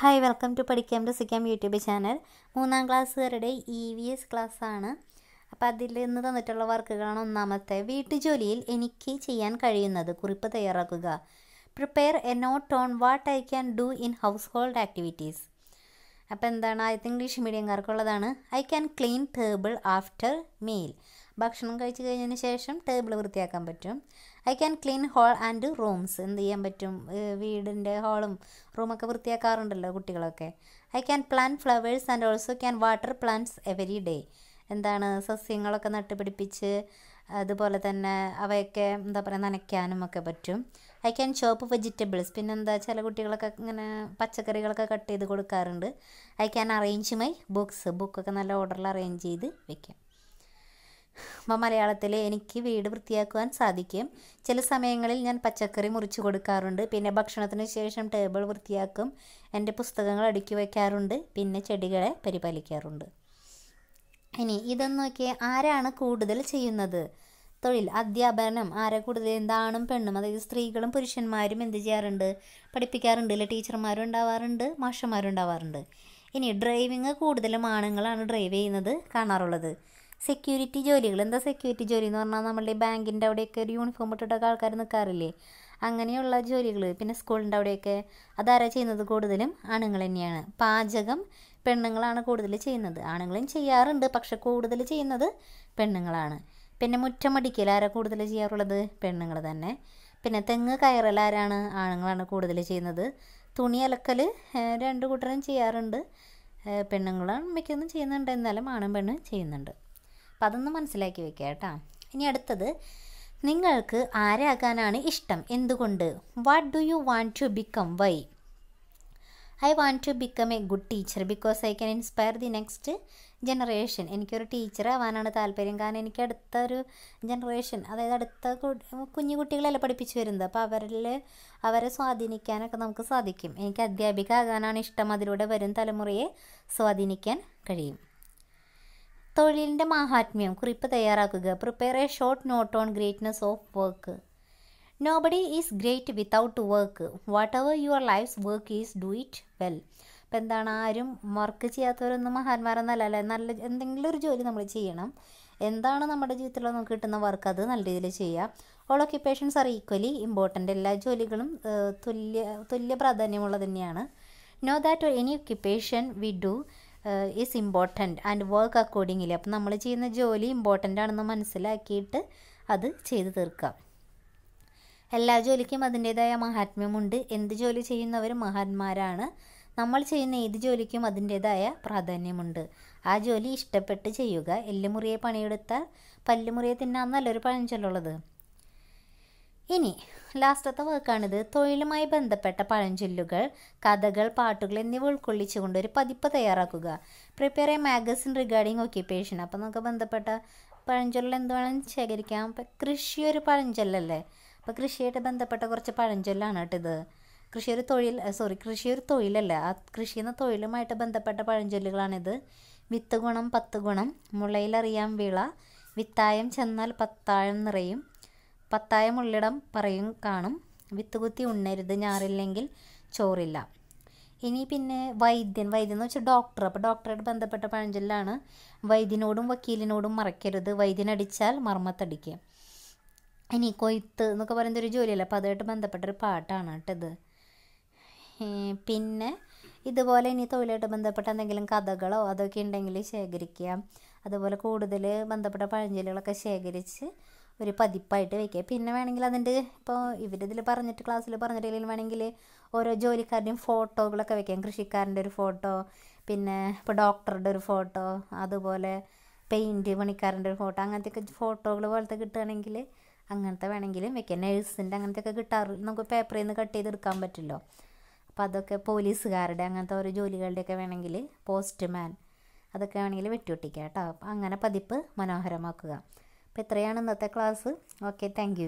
hi welcome to പഠിക്കാം രസിക്കാം YouTube channel മൂന്നാം ക്ലാസ്സുകാരുടെ ഇ e വി എസ് ക്ലാസ്സാണ് അപ്പോൾ അതിൽ നിന്ന് തന്നിട്ടുള്ള വർക്കുകളാണ് ഒന്നാമത്തെ വീട്ടുജോലിയിൽ എനിക്ക് ചെയ്യാൻ കഴിയുന്നത് കുറിപ്പ് തയ്യാറാക്കുക prepare a note on what I can do in household activities അപ്പോൾ എന്താണ് ആദ്യത്തെ ഇംഗ്ലീഷ് മീഡിയംകാർക്കുള്ളതാണ് I can clean table after meal ഭക്ഷണം കഴിച്ച് കഴിഞ്ഞതിന് ശേഷം ടേബിൾ വൃത്തിയാക്കാൻ പറ്റും I can clean hall and rooms എന്ത് ചെയ്യാൻ പറ്റും വീടിൻ്റെ ഹാളും റൂമൊക്കെ വൃത്തിയാക്കാറുണ്ടല്ലോ കുട്ടികളൊക്കെ I can plant flowers and also can water plants every day എന്താണ് സസ്യങ്ങളൊക്കെ നട്ടുപിടിപ്പിച്ച് അതുപോലെ തന്നെ അവയൊക്കെ എന്താ പറയുക നനയ്ക്കാനും ഒക്കെ പറ്റും ഐ ക്യാൻ ചോപ്പ് വെജിറ്റബിൾസ് പിന്നെന്താ ചില കുട്ടികളൊക്കെ ഇങ്ങനെ പച്ചക്കറികളൊക്കെ കട്ട് ചെയ്ത് കൊടുക്കാറുണ്ട് I can arrange my books ബുക്കൊക്കെ നല്ല ഓർഡറിൽ അറേഞ്ച് ചെയ്ത് വെക്കാം അപ്പം മലയാളത്തിൽ എനിക്ക് വീട് വൃത്തിയാക്കുവാൻ സാധിക്കും ചില സമയങ്ങളിൽ ഞാൻ പച്ചക്കറി മുറിച്ച് കൊടുക്കാറുണ്ട് പിന്നെ ഭക്ഷണത്തിന് ശേഷം ടേബിൾ വൃത്തിയാക്കും എൻ്റെ പുസ്തകങ്ങൾ അടുക്കി വയ്ക്കാറുണ്ട് പിന്നെ ചെടികളെ പരിപാലിക്കാറുണ്ട് ഇനി ഇതെന്ന് നോക്കിയാൽ ആരാണ് കൂടുതൽ ചെയ്യുന്നത് തൊഴിൽ അധ്യാപനം ആരെ കൂടുതൽ എന്താണും പെണ്ണും അതായത് സ്ത്രീകളും പുരുഷന്മാരും എന്ത് ചെയ്യാറുണ്ട് പഠിപ്പിക്കാറുണ്ട് അല്ലെ ടീച്ചർമാരും ഉണ്ടാവാറുണ്ട് മാഷന്മാരും ഉണ്ടാവാറുണ്ട് ഇനി ഡ്രൈവിങ് കൂടുതലും ആണുങ്ങളാണ് ഡ്രൈവ് ചെയ്യുന്നത് കാണാറുള്ളത് സെക്യൂരിറ്റി ജോലികൾ എന്താ സെക്യൂരിറ്റി ജോലി എന്ന് പറഞ്ഞാൽ നമ്മളുടെ ബാങ്കിൻ്റെ അവിടെയൊക്കെ ഒരു യൂണിഫോം ഇട്ടിട്ടൊക്കെ ആൾക്കാർ നിൽക്കാറില്ലേ അങ്ങനെയുള്ള ജോലികൾ പിന്നെ സ്കൂളിൻ്റെ അവിടെയൊക്കെ അതാരാ ചെയ്യുന്നത് കൂടുതലും ആണുങ്ങൾ തന്നെയാണ് പാചകം പെണ്ണുങ്ങളാണ് കൂടുതൽ ചെയ്യുന്നത് ആണുങ്ങളും ചെയ്യാറുണ്ട് പക്ഷെ കൂടുതൽ ചെയ്യുന്നത് പെണ്ണുങ്ങളാണ് പിന്നെ മുറ്റമടിക്കൽ ആരാ കൂടുതൽ ചെയ്യാറുള്ളത് പെണ്ണുങ്ങൾ തന്നെ പിന്നെ തെങ്ങ് കയറൽ ആരാണ് ആണുങ്ങളാണ് കൂടുതൽ ചെയ്യുന്നത് തുണി അലക്കൽ രണ്ട് കൂട്ടരും ചെയ്യാറുണ്ട് പെണ്ണുങ്ങളാണ് മിക്കൊന്നും ചെയ്യുന്നുണ്ട് എന്നാലും ആണും പെണ്ണ് ചെയ്യുന്നുണ്ട് അപ്പം അതൊന്ന് മനസ്സിലാക്കി വെക്കുക കേട്ടോ ഇനി അടുത്തത് നിങ്ങൾക്ക് ആരാകാനാണ് ഇഷ്ടം എന്തുകൊണ്ട് what do you want to become why I want to become a good teacher because I can inspire the next generation എനിക്കൊരു ടീച്ചർ ആവാനാണ് താല്പര്യം കാരണം എനിക്ക് അടുത്ത ഒരു ജനറേഷൻ അതായത് അടുത്ത കുഞ്ഞു കുട്ടികളെല്ലാം പഠിപ്പിച്ചു വരുന്നത് അപ്പോൾ അവരിൽ അവരെ സ്വാധീനിക്കാനൊക്കെ നമുക്ക് സാധിക്കും എനിക്ക് അധ്യാപിക ആകാനാണ് ഇഷ്ടം അതിലൂടെ വരും തലമുറയെ സ്വാധീനിക്കാൻ കഴിയും തൊഴിലിൻ്റെ മാഹാത്മ്യം കുറിപ്പ് തയ്യാറാക്കുക prepare a short note on greatness of work nobody is great without work whatever your life's work is do it well ഇപ്പം എന്താണ് ആരും വർക്ക് ചെയ്യാത്തവരൊന്നും മഹാന്മാരെന്നല്ല അല്ലേ നല്ല എന്തെങ്കിലും ഒരു ജോലി നമ്മൾ ചെയ്യണം എന്താണ് നമ്മുടെ ജീവിതത്തിൽ നമുക്ക് കിട്ടുന്ന വർക്ക് അത് നല്ല രീതിയിൽ ചെയ്യുക all occupations are equally important എല്ലാ ജോലികളും തുല്യ തുല്യ പ്രാധാന്യമുള്ളത് തന്നെയാണ് know that any occupation we do is important and work accordingly അപ്പം നമ്മൾ ചെയ്യുന്ന ജോലി ഇമ്പോർട്ടൻ്റ് ആണെന്ന് മനസ്സിലാക്കിയിട്ട് അത് ചെയ്തു തീർക്കാം എല്ലാ ജോലിക്കും അതിൻ്റേതായ മഹാത്മ്യമുണ്ട് എന്ത് ജോലി ചെയ്യുന്നവർ മഹാന്മാരാണ് നമ്മൾ ചെയ്യുന്ന ഏത് ജോലിക്കും അതിൻ്റേതായ പ്രാധാന്യമുണ്ട് ആ ജോലി ഇഷ്ടപ്പെട്ട് ചെയ്യുക എല്ലുമുറിയെ പണിയെടുത്താൽ പല്ലുമുറിയെ നല്ലൊരു പഴഞ്ചൊല്ലുള്ളത് ഇനി ലാസ്റ്റത്തെ വർക്കാണിത് തൊഴിലുമായി ബന്ധപ്പെട്ട പഴഞ്ചൊല്ലുകൾ കഥകൾ പാട്ടുകൾ എന്നിവ ഉൾക്കൊള്ളിച്ചുകൊണ്ട് ഒരു പതിപ്പ് തയ്യാറാക്കുക prepare a magazine regarding occupation അപ്പോൾ നമുക്ക് ബന്ധപ്പെട്ട എന്ത് എന്തുവേണമെങ്കിലും ശേഖരിക്കാം അപ്പം കൃഷി ഒരു പഴഞ്ചൊല്ലല്ലേ അപ്പോൾ കൃഷിയായിട്ട് ബന്ധപ്പെട്ട കുറച്ച് പഴഞ്ചൊല്ലാണ് കേട്ടോ ഇത് കൃഷി ഒരു തൊഴിൽ സോറി കൃഷി ഒരു തൊഴിലല്ലേ ആ കൃഷി എന്ന തൊഴിലുമായിട്ട് ബന്ധപ്പെട്ട പഴഞ്ചൊല്ലുകളാണിത് വിത്ത് ഗുണം പത്ത് ഗുണം മുളയിലറിയാം വിള വിത്തായം ചെന്നാൽ പത്താഴം നിറയും പത്തായ മുള്ളിടം പറയും കാണും വിത്തുകുത്തി ഉണ്ണരുത് ഞാറില്ലെങ്കിൽ ചോറില്ല ഇനി പിന്നെ വൈദ്യൻ വൈദ്യൻ എന്ന് വെച്ചാൽ ഡോക്ടർ അപ്പോൾ ഡോക്ടറായിട്ട് ബന്ധപ്പെട്ട പഴഞ്ചൊല്ലാണ് വൈദ്യനോടും വക്കീലിനോടും മറക്കരുത് വൈദ്യനടിച്ചാൽ മർമ്മത്തടിക്കുക ഇനി കൊയ്ത്ത് എന്നൊക്കെ പറയുന്ന ഒരു ജോലിയല്ല അപ്പോൾ അതുമായിട്ട് ബന്ധപ്പെട്ടൊരു പാട്ടാണ് കേട്ടത് പിന്നെ ഇതുപോലെ ഇനി തൊഴിലായിട്ട് ബന്ധപ്പെട്ട എന്തെങ്കിലും കഥകളോ അതൊക്കെ ഉണ്ടെങ്കിൽ ശേഖരിക്കുക അതുപോലെ കൂടുതൽ ബന്ധപ്പെട്ട പഴഞ്ചൊല്ലുകളൊക്കെ ശേഖരിച്ച് ഒരു പതിപ്പായിട്ട് വെക്കുക പിന്നെ വേണമെങ്കിൽ അതിൻ്റെ ഇപ്പോൾ ഇവരിതിൽ പറഞ്ഞിട്ട് ക്ലാസ്സിൽ പറഞ്ഞിട്ടില്ലെങ്കിൽ വേണമെങ്കിൽ ഓരോ ജോലിക്കാരുടെയും ഫോട്ടോകളൊക്കെ വെക്കാം കൃഷിക്കാരൻ്റെ ഒരു ഫോട്ടോ പിന്നെ ഇപ്പോൾ ഡോക്ടറുടെ ഒരു ഫോട്ടോ അതുപോലെ പെയിൻറ്റ് പണിക്കാരൻ്റെ ഒരു ഫോട്ടോ ഒക്കെ ഫോട്ടോകൾ പോലത്തെ കിട്ടുകയാണെങ്കിൽ അങ്ങനത്തെ വേണമെങ്കിലും വെക്കാം നേഴ്സിൻ്റെ ഒക്കെ കിട്ടാറ് നമുക്ക് പേപ്പറിൽ നിന്ന് കട്ട് ചെയ്തെടുക്കാൻ പറ്റില്ലോ അപ്പോൾ അതൊക്കെ പോലീസുകാരുടെ അങ്ങനത്തെ ഓരോ ജോലികളുടെയൊക്കെ വേണമെങ്കിൽ പോസ്റ്റ്മാൻ അതൊക്കെ വേണമെങ്കിൽ വെട്ടിയൊട്ടിക്കുക കേട്ടോ അങ്ങനെ പതിപ്പ് മനോഹരമാക്കുക അപ്പോൾ ഇത്രയാണ് ഇന്നത്തെ ക്ലാസ് ഓക്കെ താങ്ക്